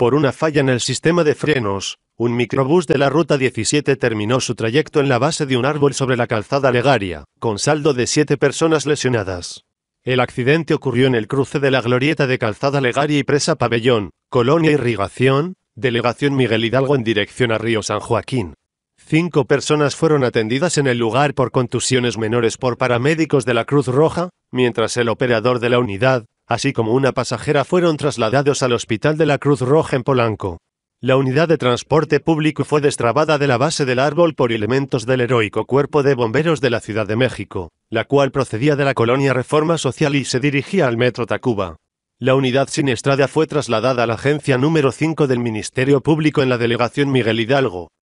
Por una falla en el sistema de frenos, un microbús de la Ruta 17 terminó su trayecto en la base de un árbol sobre la calzada Legaria, con saldo de siete personas lesionadas. El accidente ocurrió en el cruce de la glorieta de Calzada Legaria y Presa Pabellón, Colonia Irrigación, Delegación Miguel Hidalgo en dirección a Río San Joaquín. Cinco personas fueron atendidas en el lugar por contusiones menores por paramédicos de la Cruz Roja, mientras el operador de la unidad, así como una pasajera fueron trasladados al hospital de la Cruz Roja en Polanco. La unidad de transporte público fue destrabada de la base del árbol por elementos del heroico cuerpo de bomberos de la Ciudad de México, la cual procedía de la colonia Reforma Social y se dirigía al Metro Tacuba. La unidad siniestrada fue trasladada a la agencia número 5 del Ministerio Público en la delegación Miguel Hidalgo,